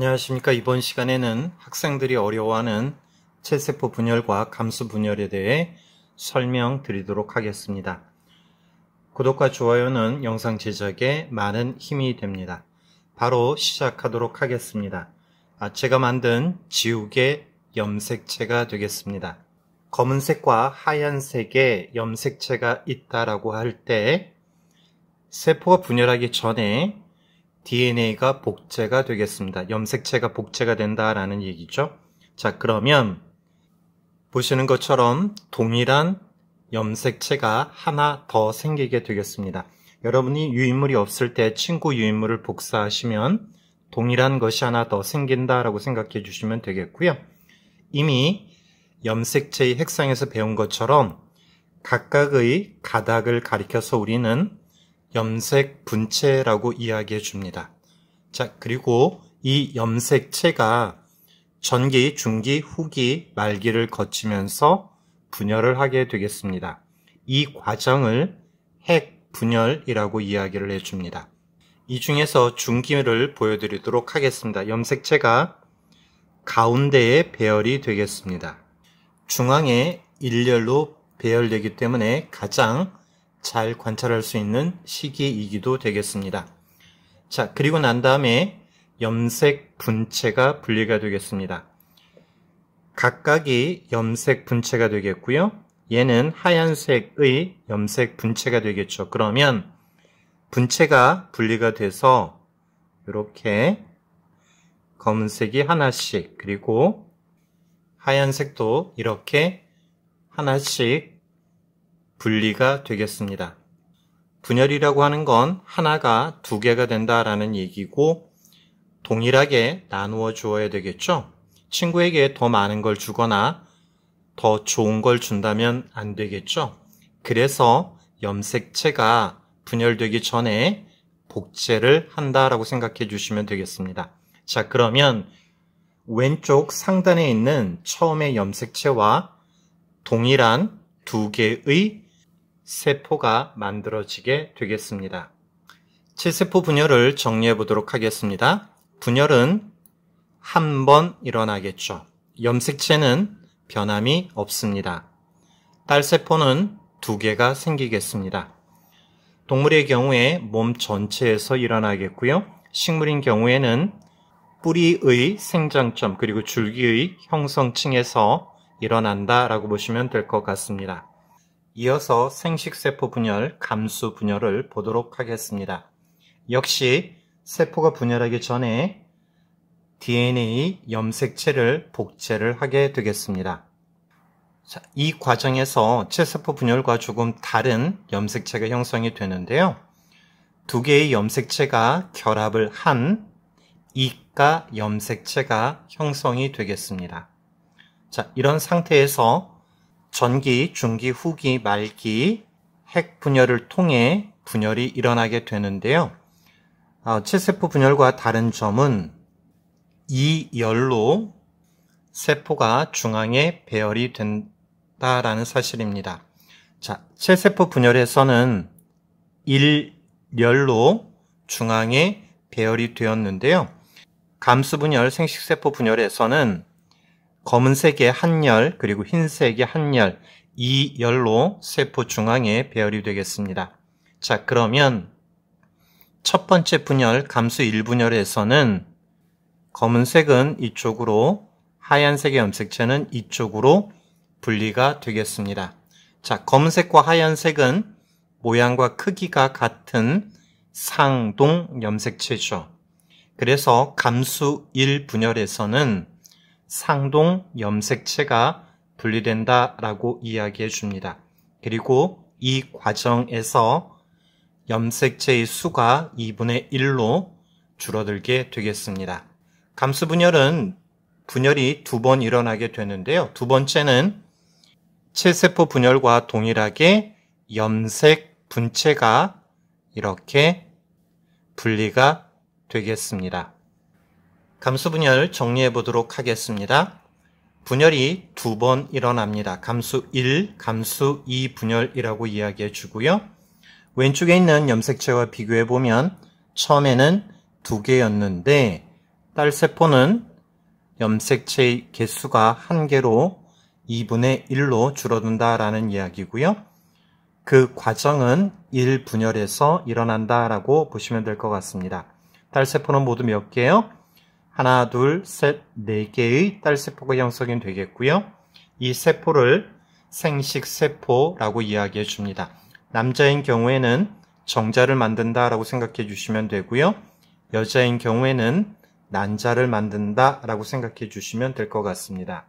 안녕하십니까. 이번 시간에는 학생들이 어려워하는 체세포 분열과 감수 분열에 대해 설명드리도록 하겠습니다. 구독과 좋아요는 영상 제작에 많은 힘이 됩니다. 바로 시작하도록 하겠습니다. 아, 제가 만든 지우개 염색체가 되겠습니다. 검은색과 하얀색의 염색체가 있다라고 할 때 세포가 분열하기 전에 DNA가 복제가 되겠습니다. 염색체가 복제가 된다라는 얘기죠. 자, 그러면 보시는 것처럼 동일한 염색체가 하나 더 생기게 되겠습니다. 여러분이 유인물이 없을 때 친구 유인물을 복사하시면 동일한 것이 하나 더 생긴다라고 생각해 주시면 되겠고요. 이미 염색체의 핵상에서 배운 것처럼 각각의 가닥을 가리켜서 우리는 염색 분체라고 이야기해 줍니다. 자, 그리고 이 염색체가 전기, 중기, 후기, 말기를 거치면서 분열을 하게 되겠습니다. 이 과정을 핵 분열이라고 이야기를 해줍니다. 이 중에서 중기를 보여드리도록 하겠습니다. 염색체가 가운데에 배열이 되겠습니다. 중앙에 일렬로 배열되기 때문에 가장 잘 관찰할 수 있는 시기이기도 되겠습니다. 자, 그리고 난 다음에 염색 분체가 분리가 되겠습니다. 각각이 염색 분체가 되겠고요. 얘는 하얀색의 염색 분체가 되겠죠. 그러면 분체가 분리가 돼서 이렇게 검은색이 하나씩 그리고 하얀색도 이렇게 하나씩 분리가 되겠습니다. 분열이라고 하는 건 하나가 두 개가 된다라는 얘기고 동일하게 나누어 주어야 되겠죠? 친구에게 더 많은 걸 주거나 더 좋은 걸 준다면 안 되겠죠? 그래서 염색체가 분열되기 전에 복제를 한다라고 생각해 주시면 되겠습니다. 자, 그러면 왼쪽 상단에 있는 처음의 염색체와 동일한 두 개의 세포가 만들어지게 되겠습니다. 체세포 분열을 정리해 보도록 하겠습니다. 분열은 한 번 일어나겠죠. 염색체는 변함이 없습니다. 딸세포는 두 개가 생기겠습니다. 동물의 경우에 몸 전체에서 일어나겠고요. 식물인 경우에는 뿌리의 생장점 그리고 줄기의 형성층에서 일어난다라고 보시면 될 것 같습니다. 이어서 생식세포 분열, 감수 분열을 보도록 하겠습니다. 역시 세포가 분열하기 전에 DNA 염색체를 복제를 하게 되겠습니다. 자, 이 과정에서 체세포 분열과 조금 다른 염색체가 형성이 되는데요. 두 개의 염색체가 결합을 한 이가 염색체가 형성이 되겠습니다. 자, 이런 상태에서 전기, 중기, 후기, 말기, 핵 분열을 통해 분열이 일어나게 되는데요. 체세포 어, 분열과 다른 점은 이 열로 세포가 중앙에 배열이 된다라는 사실입니다. 자, 체세포 분열에서는 1열로 중앙에 배열이 되었는데요. 감수 분열, 생식세포 분열에서는 검은색의 한 열, 그리고 흰색의 한 열, 이 열로 세포 중앙에 배열이 되겠습니다. 자, 그러면 첫 번째 분열, 감수 1분열에서는 검은색은 이쪽으로, 하얀색의 염색체는 이쪽으로 분리가 되겠습니다. 자, 검은색과 하얀색은 모양과 크기가 같은 상동 염색체죠. 그래서 감수 1분열에서는 상동 염색체가 분리된다라고 이야기해 줍니다. 그리고 이 과정에서 염색체의 수가 2분의 1로 줄어들게 되겠습니다. 감수분열은 분열이 두 번 일어나게 되는데요. 두 번째는 체세포 분열과 동일하게 염색 분체가 이렇게 분리가 되겠습니다. 감수 분열 정리해 보도록 하겠습니다. 분열이 두 번 일어납니다. 감수 1, 감수 2 분열이라고 이야기해 주고요. 왼쪽에 있는 염색체와 비교해 보면 처음에는 두 개였는데 딸세포는 염색체의 개수가 한 개로 2분의 1로 줄어든다라는 이야기고요. 그 과정은 1분열에서 일어난다라고 보시면 될 것 같습니다. 딸세포는 모두 몇 개요? 하나, 둘, 셋, 네 개의 딸세포가 형성이 되겠고요. 이 세포를 생식세포라고 이야기해 줍니다. 남자인 경우에는 정자를 만든다라고 생각해 주시면 되고요. 여자인 경우에는 난자를 만든다라고 생각해 주시면 될 것 같습니다.